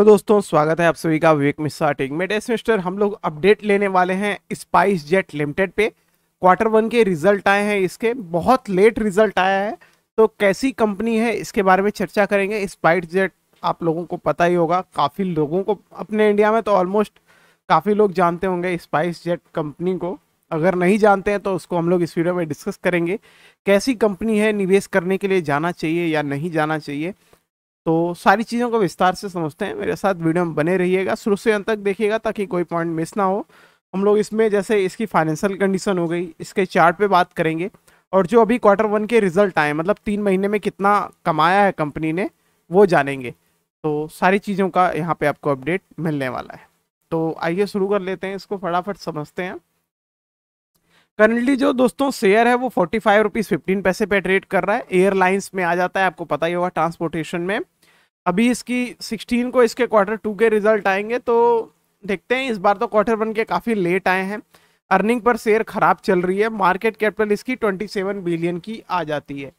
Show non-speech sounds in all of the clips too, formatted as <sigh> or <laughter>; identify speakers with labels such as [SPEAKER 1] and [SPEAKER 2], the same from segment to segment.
[SPEAKER 1] hello दोस्तों स्वागत है आप सभी का विवेक मिश्रा टेक मेड डेस मिस्टर हम लोग अपडेट लेने वाले हैं स्पाइस जेट लिमिटेड पे क्वार्टर वन के रिजल्ट आए हैं इसके बहुत लेट रिजल्ट आया है तो कैसी कंपनी है इसके बारे में चर्चा करेंगे स्पाइस जेट आप लोगों को पता ही होगा काफ़ी लोगों को अपने इंडिया में तो ऑलमोस्ट काफ़ी लोग जानते होंगे स्पाइस जेट कंपनी को अगर नहीं जानते हैं तो उसको हम लोग इस वीडियो में डिस्कस करेंगे कैसी कंपनी है निवेश करने के लिए जाना चाहिए या नहीं जाना चाहिए तो सारी चीज़ों को विस्तार से समझते हैं मेरे साथ वीडियो में बने रहिएगा शुरू से अंत तक देखिएगा ताकि कोई पॉइंट मिस ना हो हम लोग इसमें जैसे इसकी फाइनेंशियल कंडीशन हो गई इसके चार्ट पे बात करेंगे और जो अभी क्वार्टर वन के रिजल्ट आए मतलब तीन महीने में कितना कमाया है कंपनी ने वो जानेंगे तो सारी चीज़ों का यहाँ पर आपको अपडेट मिलने वाला है तो आइए शुरू कर लेते हैं इसको फटाफट समझते हैं करंटली जो दोस्तों शेयर है वो फोर्टी फाइव रुपीज़ फिफ्टीन पैसे पे ट्रेड कर रहा है एयरलाइंस में आ जाता है आपको पता ही होगा ट्रांसपोर्टेशन में अभी इसकी सिक्सटीन को इसके क्वार्टर टू के रिजल्ट आएंगे तो देखते हैं इस बार तो क्वार्टर वन के काफ़ी लेट आए हैं अर्निंग पर शेयर ख़राब चल रही है मार्केट कैपिटल इसकी ट्वेंटी सेवन बिलियन की आ जाती है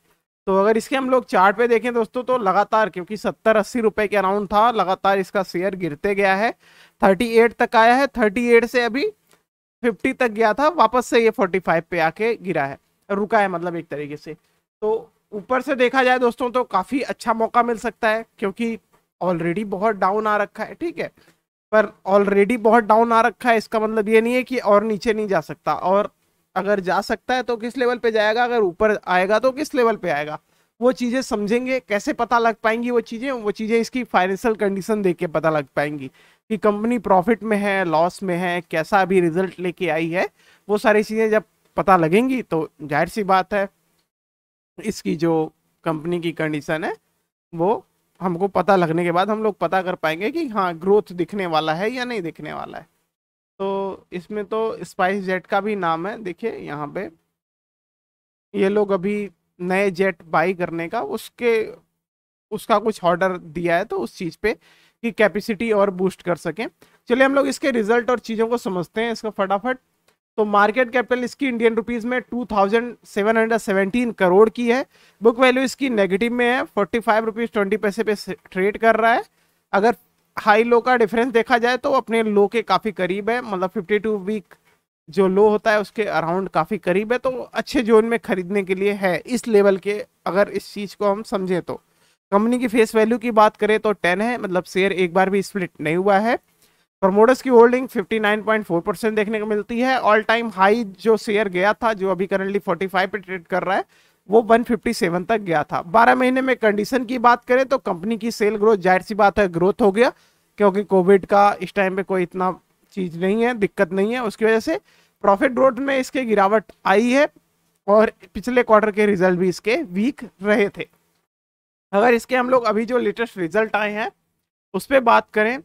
[SPEAKER 1] तो अगर इसके हम लोग चार्ट पे देखें दोस्तों तो लगातार क्योंकि सत्तर अस्सी रुपए के अराउंड था लगातार इसका शेयर गिरते गया है थर्टी एट तक आया है थर्टी एट से अभी फिफ्टी तक गया था वापस से ये फोर्टी फाइव पे आके गिरा है रुका है मतलब एक तरीके से तो ऊपर से देखा जाए दोस्तों तो काफ़ी अच्छा मौका मिल सकता है क्योंकि ऑलरेडी बहुत डाउन आ रखा है ठीक है पर ऑलरेडी बहुत डाउन आ रखा है इसका मतलब ये नहीं है कि और नीचे नहीं जा सकता और अगर जा सकता है तो किस लेवल पे जाएगा अगर ऊपर आएगा तो किस लेवल पे आएगा वो चीज़ें समझेंगे कैसे पता लग पाएंगी वो चीज़ें वो चीज़ें इसकी फाइनेंशियल कंडीशन देख के पता लग पाएंगी कि कंपनी प्रॉफिट में है लॉस में है कैसा अभी रिजल्ट लेके आई है वो सारी चीज़ें जब पता लगेंगी तो जाहिर सी बात है इसकी जो कंपनी की कंडीशन है वो हमको पता लगने के बाद हम लोग पता कर पाएंगे कि हाँ ग्रोथ दिखने वाला है या नहीं दिखने वाला है तो इसमें तो स्पाइस जेट का भी नाम है देखिए यहाँ पे ये लोग अभी नए जेट बाई करने का उसके उसका कुछ ऑर्डर दिया है तो उस चीज़ पे की कैपेसिटी और बूस्ट कर सकें चलिए हम लोग इसके रिजल्ट और चीज़ों को समझते हैं इसका फटाफट तो मार्केट कैपिटल इसकी इंडियन रुपीज़ में 2,717 करोड़ की है बुक वैल्यू इसकी नेगेटिव में है फोर्टी फाइव रुपीज़ ट्वेंटी पैसे पे ट्रेड कर रहा है अगर हाई लो का डिफरेंस देखा जाए तो अपने लो के काफ़ी करीब है मतलब फिफ्टी टू वीक जो लो होता है उसके अराउंड काफ़ी करीब है तो अच्छे जोन में खरीदने के लिए है इस लेवल के अगर इस चीज़ को हम समझें तो कंपनी की फेस वैल्यू की बात करें तो टेन है मतलब शेयर एक बार भी स्प्लिट नहीं हुआ है प्रमोटर्स की होल्डिंग 59.4 परसेंट देखने को मिलती है ऑल टाइम हाई जो शेयर गया था जो अभी करंटली 45 पे ट्रेड कर रहा है वो 157 तक गया था 12 महीने में कंडीशन की बात करें तो कंपनी की सेल ग्रोथ जाहिर सी बात है ग्रोथ हो गया क्योंकि कोविड का इस टाइम पे कोई इतना चीज नहीं है दिक्कत नहीं है उसकी वजह से प्रॉफिट ग्रोथ में इसके गिरावट आई है और पिछले क्वार्टर के रिजल्ट भी इसके वीक रहे थे अगर इसके हम लोग अभी जो लेटेस्ट रिजल्ट आए हैं उस पर बात करें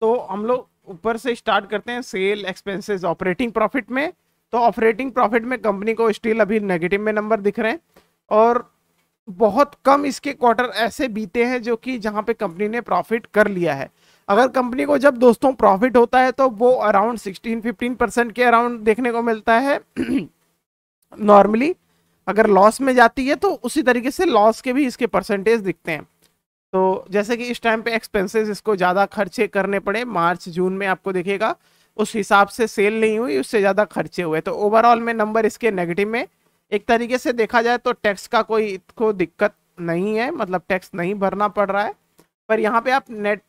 [SPEAKER 1] तो हम लोग ऊपर से स्टार्ट करते हैं सेल एक्सपेंसेस ऑपरेटिंग प्रॉफिट में तो ऑपरेटिंग प्रॉफिट में कंपनी को स्टिल अभी नेगेटिव में नंबर दिख रहे हैं और बहुत कम इसके क्वार्टर ऐसे बीते हैं जो कि जहां पे कंपनी ने प्रॉफिट कर लिया है अगर कंपनी को जब दोस्तों प्रॉफिट होता है तो वो अराउंड सिक्सटीन फिफ्टीन परसेंट के अराउंड देखने को मिलता है नॉर्मली <clears throat> अगर लॉस में जाती है तो उसी तरीके से लॉस के भी इसके परसेंटेज दिखते हैं तो जैसे कि इस टाइम पे एक्सपेंसेस इसको ज़्यादा खर्चे करने पड़े मार्च जून में आपको देखेगा उस हिसाब से सेल नहीं हुई उससे ज़्यादा खर्चे हुए तो ओवरऑल में नंबर इसके नेगेटिव में एक तरीके से देखा जाए तो टैक्स का कोई इसको दिक्कत नहीं है मतलब टैक्स नहीं भरना पड़ रहा है पर यहाँ पर आप नेट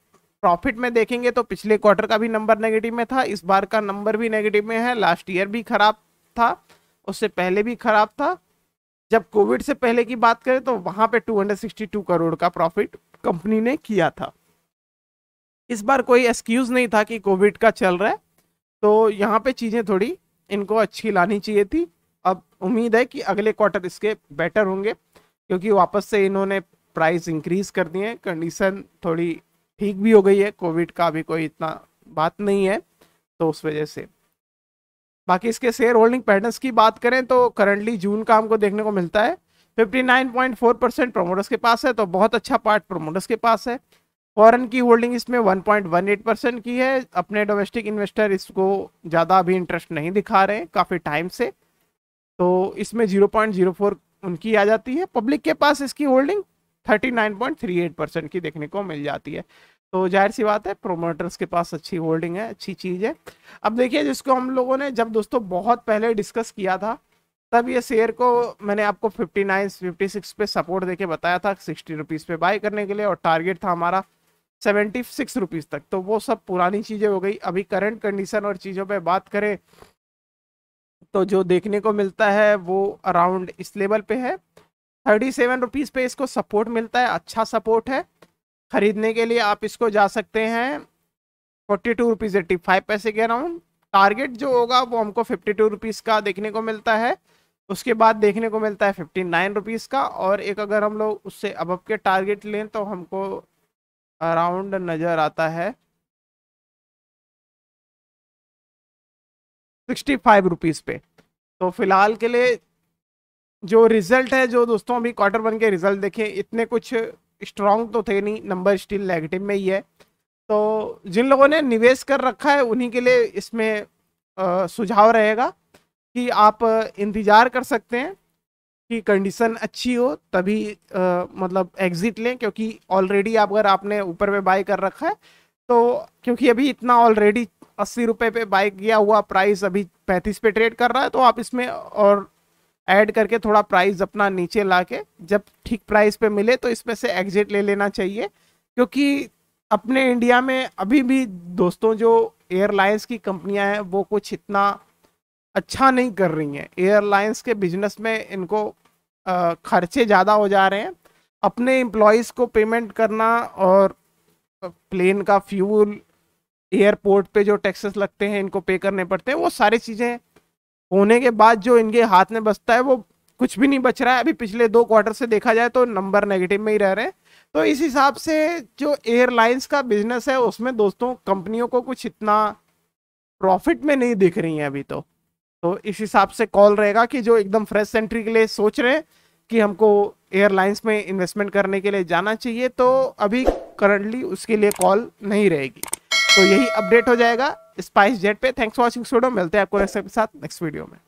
[SPEAKER 1] प्रॉफिट में देखेंगे तो पिछले क्वार्टर का भी नंबर नेगेटिव में था इस बार का नंबर भी नेगेटिव में है लास्ट ईयर भी खराब था उससे पहले भी खराब था जब कोविड से पहले की बात करें तो वहां पे 262 करोड़ का प्रॉफिट कंपनी ने किया था इस बार कोई एक्सक्यूज नहीं था कि कोविड का चल रहा है तो यहाँ पे चीज़ें थोड़ी इनको अच्छी लानी चाहिए थी अब उम्मीद है कि अगले क्वार्टर इसके बेटर होंगे क्योंकि वापस से इन्होंने प्राइस इंक्रीज कर दिए कंडीशन थोड़ी ठीक भी हो गई है कोविड का भी कोई इतना बात नहीं है तो उस वजह से बाकी इसके शेयर होल्डिंग पैटर्न्स की बात करें तो करंटली जून का हमको देखने को मिलता है 59.4 परसेंट प्रोमोटर्स के पास है तो बहुत अच्छा पार्ट प्रोमोटर्स के पास है फॉरेन की होल्डिंग इसमें 1.18 परसेंट की है अपने डोमेस्टिक इन्वेस्टर इसको ज़्यादा अभी इंटरेस्ट नहीं दिखा रहे हैं काफ़ी टाइम से तो इसमें फोर उनकी आ जाती है पब्लिक के पास इसकी होल्डिंग एट परसेंट की देखने को मिल जाती है तो जाहिर सी बात है प्रोमोटर्स के पास अच्छी होल्डिंग है अच्छी चीज़ है अब देखिए जिसको हम लोगों ने जब दोस्तों बहुत पहले डिस्कस किया था तब ये शेयर को मैंने आपको 59, 56 पे सपोर्ट देके बताया था सिक्सटी रुपीज़ पे बाय करने के लिए और टारगेट था हमारा सेवेंटी सिक्स रुपीज़ तक तो वो सब पुरानी चीज़ें हो गई अभी करंट कंडीशन और चीज़ों पे बात करें तो जो देखने को मिलता है वो अराउंड इस लेवल पे है थर्टी सेवन रुपीज़ पे इसको सपोर्ट मिलता है अच्छा सपोर्ट है खरीदने के लिए आप इसको जा सकते हैं forty two rupees eighty five पैसे के अराउंड टारगेट जो होगा वो हमको फिफ्टी टू रुपीज़ का देखने को मिलता है उसके बाद देखने को मिलता है फिफ्टी नाइन रुपीज़ का और एक अगर हम लोग उससे अबब के टारगेट लें तो हमको अराउंड नज़र आता है सिक्सटी फाइव रुपीज़ पे तो फिलहाल के लिए जो रिज़ल्ट है जो दोस्तों अभी क्वार्टर वन के रिज़ल्ट देखें इतने कुछ स्ट्रांग तो थे नहीं नंबर स्टिल नेगेटिव में ही है तो जिन लोगों ने निवेश कर रखा है उन्हीं के लिए इसमें सुझाव रहेगा कि आप इंतज़ार कर सकते हैं कि कंडीशन अच्छी हो तभी आ, मतलब एग्ज़िट लें क्योंकि ऑलरेडी आप अगर आपने ऊपर में बाई कर रखा है तो क्योंकि अभी इतना ऑलरेडी अस्सी रुपये पे बाइक गया हुआ प्राइस अभी पैंतीस पे ट्रेड कर रहा है तो आप इसमें और ऐड करके थोड़ा प्राइस अपना नीचे ला के जब ठीक प्राइस पे मिले तो इसमें से एग्जिट ले लेना चाहिए क्योंकि अपने इंडिया में अभी भी दोस्तों जो एयरलाइंस की कंपनियां हैं वो कुछ इतना अच्छा नहीं कर रही हैं एयरलाइंस के बिजनेस में इनको खर्चे ज़्यादा हो जा रहे हैं अपने एम्प्लॉयज़ को पेमेंट करना और प्लेन का फ्यूल एयरपोर्ट पे जो टैक्सेस लगते हैं इनको पे करने पड़ते हैं वो सारी चीज़ें होने के बाद जो इनके हाथ में बचता है वो कुछ भी नहीं बच रहा है अभी पिछले दो क्वार्टर से देखा जाए तो नंबर नेगेटिव में ही रह रहे हैं तो इस हिसाब से जो एयरलाइंस का बिजनेस है उसमें दोस्तों कंपनियों को कुछ इतना प्रॉफिट में नहीं दिख रही है अभी तो तो इस हिसाब से कॉल रहेगा कि जो एकदम फ्रेश एंट्री के लिए सोच रहे हैं कि हमको एयरलाइंस में इन्वेस्टमेंट करने के लिए जाना चाहिए तो अभी करंटली उसके लिए कॉल नहीं रहेगी तो यही अपडेट हो जाएगा स्पाइस जेट पे थैंक्स फॉर वॉचिंग स्टूडियो मिलते हैं आपको के साथ नेक्स्ट वीडियो में